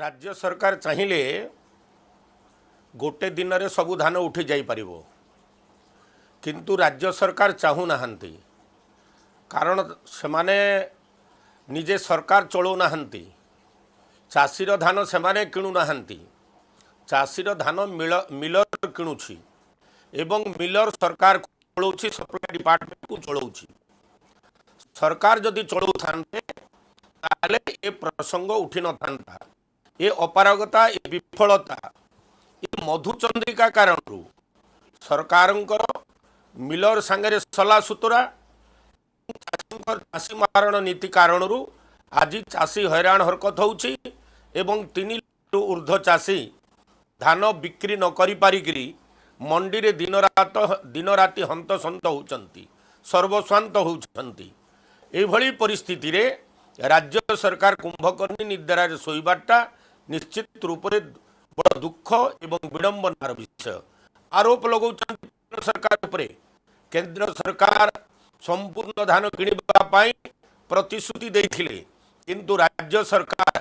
ରାଜ୍ୟ ସରକାର ଚାହିଁଲେ ଗୋଟେ ଦିନରେ ସବୁ ଧାନ ଉଠିଯାଇପାରିବ କିନ୍ତୁ ରାଜ୍ୟ ସରକାର ଚାହୁଁନାହାନ୍ତି କାରଣ ସେମାନେ ନିଜେ ସରକାର ଚଳାଉନାହାନ୍ତି ଚାଷୀର ଧାନ ସେମାନେ କିଣୁନାହାନ୍ତି ଚାଷୀର ଧାନ ମିଳ ମିଲର କିଣୁଛି ଏବଂ ମିଲର ସରକାର ଚଳାଉଛି ସପ୍ଲାଇ ଡିପାର୍ଟମେଣ୍ଟକୁ ଚଳାଉଛି ସରକାର ଯଦି ଚଳାଉଥାନ୍ତେ ତାହେଲେ ଏ ପ୍ରସଙ୍ଗ ଉଠିନଥାନ୍ତା ଏ ଅପାରଗତା ଏ ବିଫଳତା ଏ ମଧୁଚନ୍ଦ୍ରିକା କାରଣରୁ ସରକାରଙ୍କର ମିଲର ସାଙ୍ଗରେ ସଲା ସୁତୁରା ଚାଷୀଙ୍କର ଚାଷୀ ମାରଣ ନୀତି କାରଣରୁ ଆଜି ଚାଷୀ ହଇରାଣ ହରକତ ହେଉଛି ଏବଂ ତିନି ଲକ୍ଷରୁ ଉର୍ଦ୍ଧ୍ୱ ଚାଷୀ ଧାନ ବିକ୍ରି ନ କରିପାରିକିରି ମଣ୍ଡିରେ ଦିନରାତ ଦିନରାତି ହନ୍ତସନ୍ତ ହେଉଛନ୍ତି ସର୍ବସ୍ୱାନ୍ତ ହେଉଛନ୍ତି ଏଭଳି ପରିସ୍ଥିତିରେ ରାଜ୍ୟ ସରକାର କୁମ୍ଭକର୍ଣ୍ଣୀ ନିଦ୍ରାରେ ଶୋଇବାଟା ନିଶ୍ଚିତ ରୂପରେ ବଡ଼ ଦୁଃଖ ଏବଂ ବିଡ଼ମ୍ବନାର ବିଷୟ ଆରୋପ ଲଗାଉଛନ୍ତି କେନ୍ଦ୍ର ସରକାର ଉପରେ କେନ୍ଦ୍ର ସରକାର ସମ୍ପୂର୍ଣ୍ଣ ଧାନ କିଣିବା ପାଇଁ ପ୍ରତିଶ୍ରୁତି ଦେଇଥିଲେ କିନ୍ତୁ ରାଜ୍ୟ ସରକାର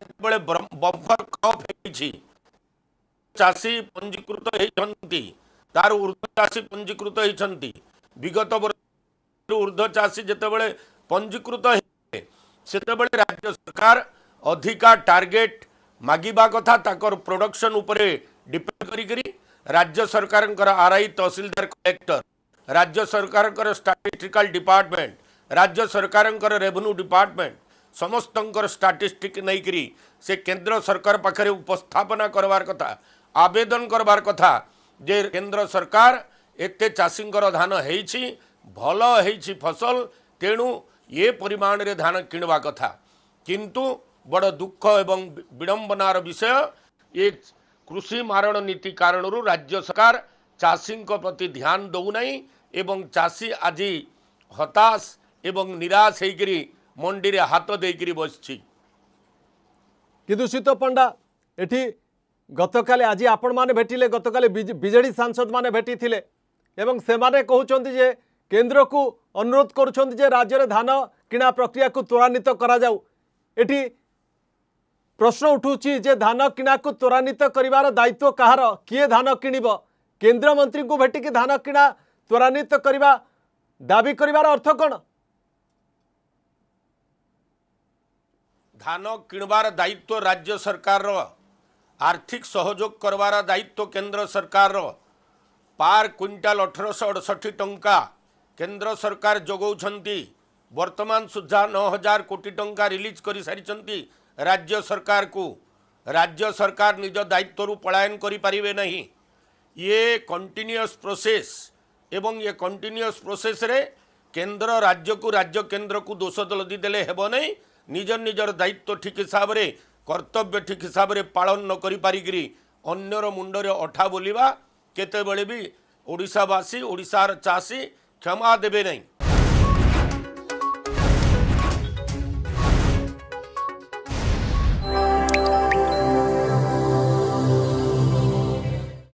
ଯେତେବେଳେ ବଫର କପ୍ ହେଇଛି ଚାଷୀ ପଞ୍ଜୀକୃତ ହେଇଛନ୍ତି ତାର ଉର୍ଦ୍ଧ୍ୱ ଚାଷୀ ପଞ୍ଜୀକୃତ ହେଇଛନ୍ତି ବିଗତ ବର୍ଷରୁ ଉର୍ଦ୍ଧ୍ୱ ଚାଷୀ ଯେତେବେଳେ ପଞ୍ଜୀକୃତ ହେଲେ ସେତେବେଳେ ରାଜ୍ୟ ସରକାର ଅଧିକା ଟାର୍ଗେଟ୍ ମାଗିବା କଥା ତାଙ୍କର ପ୍ରଡକ୍ସନ୍ ଉପରେ ଡିପେଣ୍ଡ କରିକରି ରାଜ୍ୟ ସରକାରଙ୍କର ଆର୍ଆଇ ତହସିଲଦାର କଲେକ୍ଟର ରାଜ୍ୟ ସରକାରଙ୍କର ଷ୍ଟାଟିଷ୍ଟିକାଲ ଡିପାର୍ଟମେଣ୍ଟ ରାଜ୍ୟ ସରକାରଙ୍କର ରେଭେନ୍ୟୁ ଡିପାର୍ଟମେଣ୍ଟ ସମସ୍ତଙ୍କର ଷ୍ଟାଟିଷ୍ଟିକ୍ ନେଇକରି ସେ କେନ୍ଦ୍ର ସରକାର ପାଖରେ ଉପସ୍ଥାପନା କରବାର କଥା ଆବେଦନ କରବାର କଥା ଯେ କେନ୍ଦ୍ର ସରକାର ଏତେ ଚାଷୀଙ୍କର ଧାନ ହେଇଛି ଭଲ ହେଇଛି ଫସଲ ତେଣୁ ଏ ପରିମାଣରେ ଧାନ କିଣିବା କଥା କିନ୍ତୁ বড় দুঃখ এবং বিড়ম্বনার বিষয় ଏ କୃଷି ମାରଣ ନୀତି କାରଣରୁ ରାଜ୍ୟ ସରକାର ଚାଷୀଙ୍କ ପ୍ରତି ଧ୍ୟାନ ଦେଉନାହିଁ ଏବଂ ଚାଷୀ ଆଜି ହତାଶ ଏବଂ ନିରାଶ ହେଇକରି ମଣ୍ଡିରେ ହାତ ଦେଇକରି ବସିଛି କିନ୍ତୁ ଶୀତ ପଣ୍ଡା ଏଠି ଗତକାଲି ଆଜି ଆପଣମାନେ ଭେଟିଲେ ଗତକାଲି ବିଜେଡ଼ି ସାଂସଦମାନେ ଭେଟିଥିଲେ ଏବଂ ସେମାନେ କହୁଛନ୍ତି ଯେ କେନ୍ଦ୍ରକୁ ଅନୁରୋଧ କରୁଛନ୍ତି ଯେ ରାଜ୍ୟରେ ଧାନ କିଣା ପ୍ରକ୍ରିୟାକୁ ତ୍ୱରାନ୍ୱିତ କରାଯାଉ ଏଠି ପ୍ରଶ୍ନ ଉଠୁଛି ଯେ ଧାନ କିଣାକୁ ତ୍ୱରାନ୍ୱିତ କରିବାର ଦାୟିତ୍ୱ କାହାର କିଏ ଧାନ କିଣିବ କେନ୍ଦ୍ରମନ୍ତ୍ରୀଙ୍କୁ ଭେଟିକି ଧାନ କିଣା ତ୍ୱରାନ୍ୱିତ କରିବା ଦାବି କରିବାର ଅର୍ଥ କ'ଣ ଧାନ କିଣିବାର ଦାୟିତ୍ୱ ରାଜ୍ୟ ସରକାରର ଆର୍ଥିକ ସହଯୋଗ କରିବାର ଦାୟିତ୍ୱ କେନ୍ଦ୍ର ସରକାରର ପାର୍ କ୍ୱିଣ୍ଟାଲ ଅଠରଶହ ଅଡ଼ଷଠି ଟଙ୍କା କେନ୍ଦ୍ର ସରକାର ଯୋଗାଉଛନ୍ତି ବର୍ତ୍ତମାନ ସୁଦ୍ଧା ନଅ ହଜାର କୋଟି ଟଙ୍କା ରିଲିଜ କରିସାରିଛନ୍ତି রাজ্য সরকারকু রাজ্য সরকার নিজ দায়িত্বরু পলায়ন করিপারিবে না ইয়ে কন্টিনিউস প্রোসেস এবং ইয়ে কন্টিনিউস প্রোসেসরে কেন্দ্র রাজ্যকু রাজ্য কেন্দ্রকু দোষ জলদি দেলে ହେବ ନାହିଁ ନିଜ ନିଜର ଦାୟିତ୍ୱ ଠିକ୍ ହିସାବରେ କର୍ତ୍ତବ୍ୟ ଠିକ୍ ହିସାବରେ ପାଳନ ନ କରିପାରିକିରି ଅନ୍ୟର ମୁଣ୍ଡରେ ଅଠା ବୋଲିବା କେତେବେଳେ ବି ଓଡ଼ିଶାବାସୀ ଓଡ଼ିଶାର ଚାଷୀ କ୍ଷମା ଦେବେ ନାହିଁ